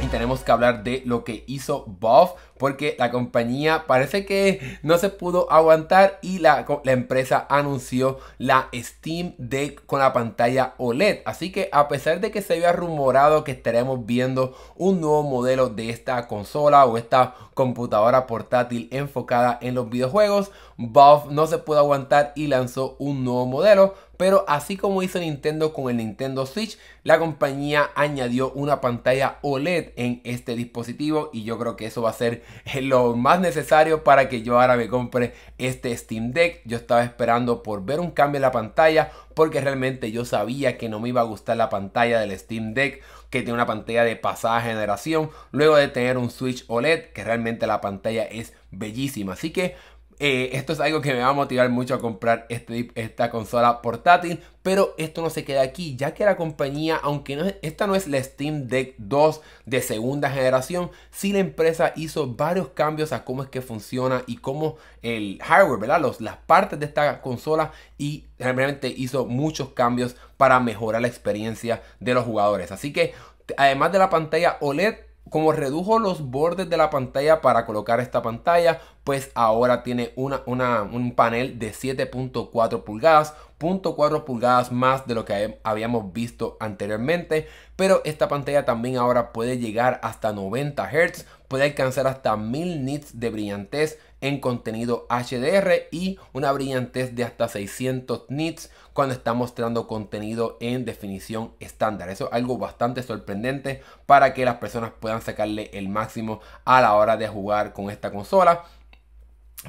Y tenemos que hablar de lo que hizo Buff porque la compañía parece que no se pudo aguantar y la, empresa anunció la Steam Deck con la pantalla OLED. Así que a pesar de que se había rumorado que estaremos viendo un nuevo modelo de esta consola o esta computadora portátil enfocada en los videojuegos, Valve no se pudo aguantar y lanzó un nuevo modelo. Pero así como hizo Nintendo con el Nintendo Switch, la compañía añadió una pantalla OLED en este dispositivo y yo creo que eso va a ser lo más necesario para que yo ahora me compre este Steam Deck. Yo estaba esperando por ver un cambio en la pantalla porque realmente yo sabía que no me iba a gustar la pantalla del Steam Deck que tiene una pantalla de pasada generación, luego de tener un Switch OLED, que realmente la pantalla es bellísima. Así que eh, esto es algo que me va a motivar mucho a comprar este, esta consola portátil, pero esto no se queda aquí, ya que la compañía, aunque no, esta no es la Steam Deck 2 de segunda generación, sí la empresa hizo varios cambios a cómo es que funciona y cómo el hardware, ¿verdad? Los, las partes de esta consola y realmente hizo muchos cambios para mejorar la experiencia de los jugadores. Así que, además de la pantalla OLED, como redujo los bordes de la pantalla para colocar esta pantalla, pues ahora tiene un panel de 7.4 pulgadas, 0.4 pulgadas más de lo que habíamos visto anteriormente, pero esta pantalla también ahora puede llegar hasta 90 Hz, puede alcanzar hasta 1000 nits de brillantez, en contenido HDR y una brillantez de hasta 600 nits cuando está mostrando contenido en definición estándar. Eso es algo bastante sorprendente para que las personas puedan sacarle el máximo a la hora de jugar con esta consola.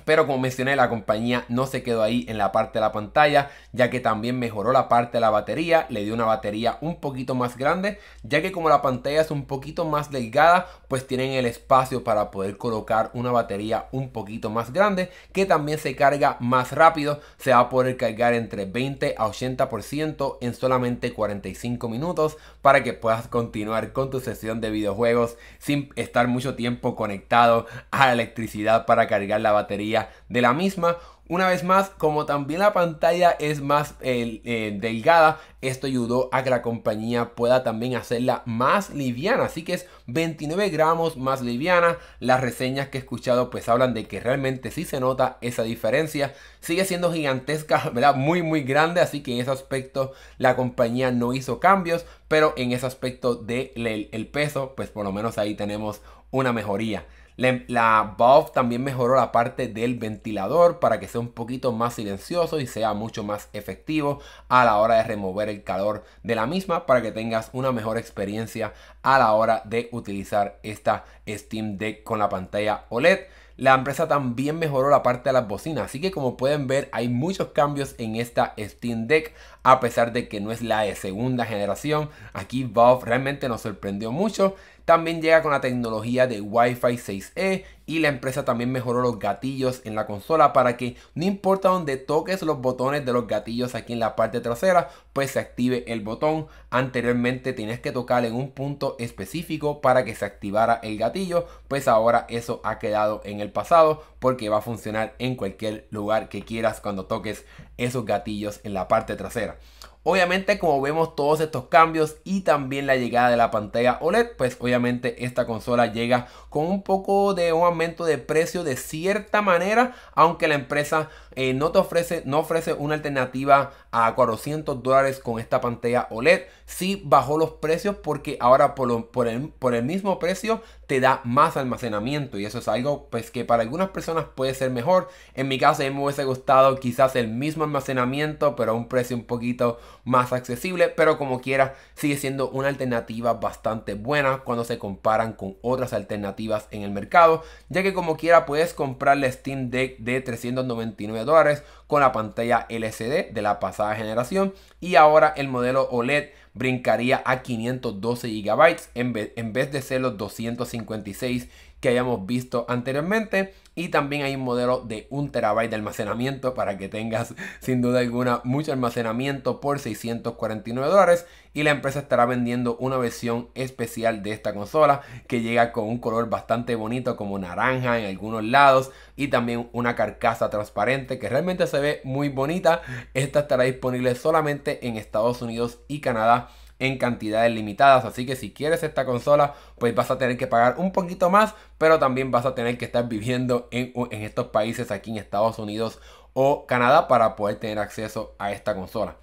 Pero como mencioné, la compañía no se quedó ahí en la parte de la pantalla, ya que también mejoró la parte de la batería, le dio una batería un poquito más grande, ya que como la pantalla es un poquito más delgada, pues tienen el espacio para poder colocar una batería un poquito más grande, que también se carga más rápido, se va a poder cargar entre 20 a 80% en solamente 45 minutos para que puedas continuar con tu sesión de videojuegos sin estar mucho tiempo conectado a la electricidad para cargar la batería de la misma. Una vez más, como también la pantalla es más eh, eh, delgada, esto ayudó a que la compañía pueda también hacerla más liviana. Así que es 29 gramos más liviana. Las reseñas que he escuchado pues hablan de que realmente si se nota esa diferencia. Sigue siendo gigantesca, ¿verdad? Muy, muy grande. Así que en ese aspecto la compañía no hizo cambios. Pero en ese aspecto del de el peso, pues por lo menos ahí tenemos una mejoría. La, la también mejoró la parte del ventilador para que sea un poquito más silencioso y sea mucho más efectivo a la hora de remover el calor de la misma para que tengas una mejor experiencia a la hora de utilizar esta Steam Deck con la pantalla OLED. La empresa también mejoró la parte de las bocinas, así que como pueden ver hay muchos cambios en esta Steam Deck a pesar de que no es la de segunda generación. Aquí Valve realmente nos sorprendió mucho. También llega con la tecnología de Wi-Fi 6E y la empresa también mejoró los gatillos en la consola para que no importa donde toques los botones de los gatillos aquí en la parte trasera, pues se active el botón. Anteriormente tenías que tocar en un punto específico para que se activara el gatillo, pues ahora eso ha quedado en el pasado porque va a funcionar en cualquier lugar que quieras cuando toques esos gatillos en la parte trasera. Obviamente como vemos todos estos cambios y también la llegada de la pantalla OLED, pues obviamente esta consola llega con un poco de un aumento de precio de cierta manera, aunque la empresa eh, no te ofrece, no ofrece una alternativa a 400 dólares con esta pantalla OLED. Sí bajó los precios porque ahora por el mismo precio te da más almacenamiento y eso es algo pues que para algunas personas puede ser mejor. En mi caso me hubiese gustado quizás el mismo almacenamiento pero a un precio un poquito más accesible, pero como quiera sigue siendo una alternativa bastante buena cuando se comparan con otras alternativas en el mercado, ya que como quiera puedes comprar la Steam Deck de 399 dólares con la pantalla LCD de la pasada generación y ahora el modelo OLED brincaría a 512 GB en, vez de ser los 256 que hayamos visto anteriormente. Y también hay un modelo de 1 terabyte de almacenamiento para que tengas sin duda alguna mucho almacenamiento por 649 dólares. Y la empresa estará vendiendo una versión especial de esta consola que llega con un color bastante bonito como naranja en algunos lados y también una carcasa transparente que realmente se ve muy bonita. Esta estará disponible solamente en Estados Unidos y Canadá en cantidades limitadas. Así que si quieres esta consola, pues vas a tener que pagar un poquito más, pero también vas a tener que estar viviendo en, estos países aquí en Estados Unidos o Canadá para poder tener acceso a esta consola.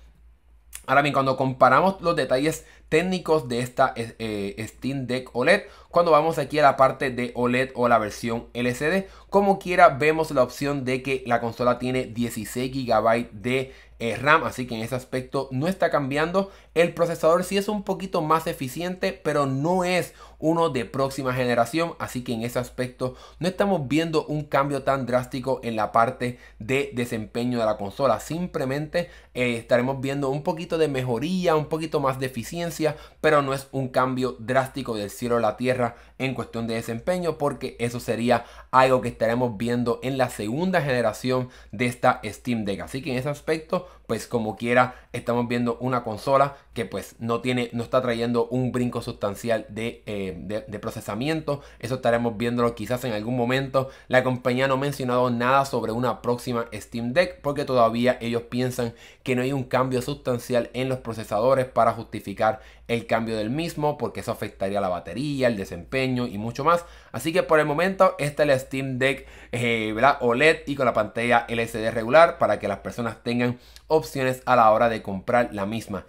Ahora bien, cuando comparamos los detalles técnicos de esta eh, Steam Deck OLED, cuando vamos aquí a la parte de OLED o la versión LCD, como quiera vemos la opción de que la consola tiene 16 GB de eh, RAM, así que en ese aspecto no está cambiando. El procesador sí es un poquito más eficiente, pero no es uno de próxima generación, así que en ese aspecto no estamos viendo un cambio tan drástico en la parte de desempeño de la consola. Simplemente eh, estaremos viendo un poquito de mejoría, un poquito más de eficiencia, pero no es un cambio drástico del cielo a la tierra en cuestión de desempeño, porque eso sería algo que estaremos viendo en la segunda generación de esta Steam Deck. Así que en ese aspecto pues como quiera, estamos viendo una consola que pues no tiene, no está trayendo un brinco sustancial eh, de, procesamiento. Eso estaremos viéndolo quizás en algún momento. La compañía no ha mencionado nada sobre una próxima Steam Deck porque todavía ellos piensan que no hay un cambio sustancial en los procesadores para justificar el cambio del mismo porque eso afectaría la batería, el desempeño y mucho más. Así que por el momento esta es la Steam Deck eh, OLED y con la pantalla LCD regular para que las personas tengan opciones a la hora de comprar la misma.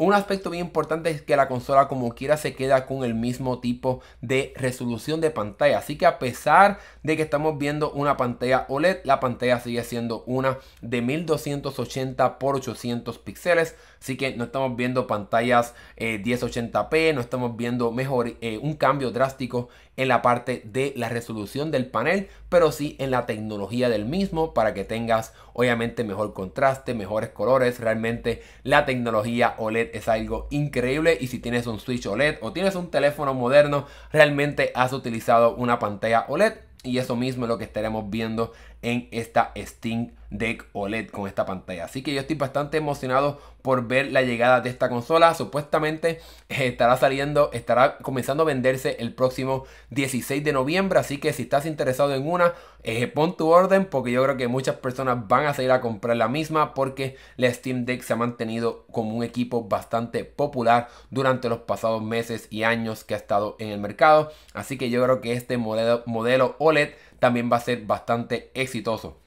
Un aspecto bien importante es que la consola como quiera se queda con el mismo tipo de resolución de pantalla. Así que a pesar de que estamos viendo una pantalla OLED, la pantalla sigue siendo una de 1280 x 800 píxeles Así que no estamos viendo pantallas 1080p, eh, no estamos viendo mejor, eh, un cambio drástico en la parte de la resolución del panel, pero sí en la tecnología del mismo para que tengas obviamente mejor contraste, mejores colores. Realmente la tecnología OLED es algo increíble y si tienes un Switch OLED o tienes un teléfono moderno, realmente has utilizado una pantalla OLED y eso mismo es lo que estaremos viendo en esta Steam Deck OLED con esta pantalla. Así que yo estoy bastante emocionado por ver la llegada de esta consola. Supuestamente eh, estará saliendo, estará comenzando a venderse el próximo 16 de noviembre. Así que si estás interesado en una, eh, pon tu orden porque yo creo que muchas personas van a salir a comprar la misma porque la Steam Deck se ha mantenido como un equipo bastante popular durante los pasados meses y años que ha estado en el mercado. Así que yo creo que este modelo OLED también va a ser bastante exitoso.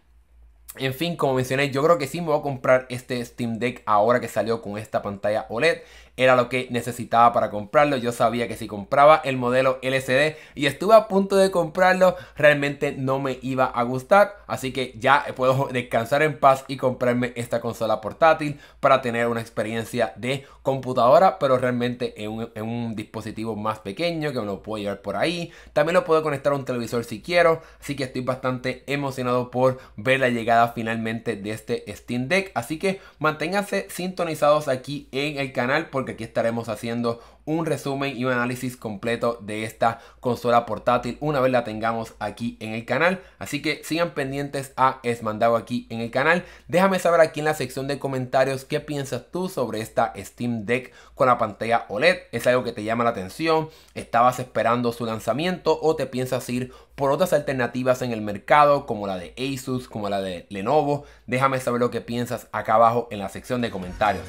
En fin, como mencioné, yo creo que sí me voy a comprar este Steam Deck ahora que salió con esta pantalla OLED era lo que necesitaba para comprarlo. Yo sabía que si compraba el modelo LCD y estuve a punto de comprarlo, realmente no me iba a gustar. Así que ya puedo descansar en paz y comprarme esta consola portátil para tener una experiencia de computadora, pero realmente en un, dispositivo más pequeño que me lo puedo llevar por ahí. También lo puedo conectar a un televisor si quiero. Así que estoy bastante emocionado por ver la llegada finalmente de este Steam Deck. Así que manténganse sintonizados aquí en el canal. Por porque aquí estaremos haciendo un resumen y un análisis completo de esta consola portátil una vez la tengamos aquí en el canal. Así que sigan pendientes a Esmandado aquí en el canal. Déjame saber aquí en la sección de comentarios qué piensas tú sobre esta Steam Deck con la pantalla OLED. ¿Es algo que te llama la atención? ¿Estabas esperando su lanzamiento o te piensas ir por otras alternativas en el mercado como la de Asus, como la de Lenovo? Déjame saber lo que piensas acá abajo en la sección de comentarios.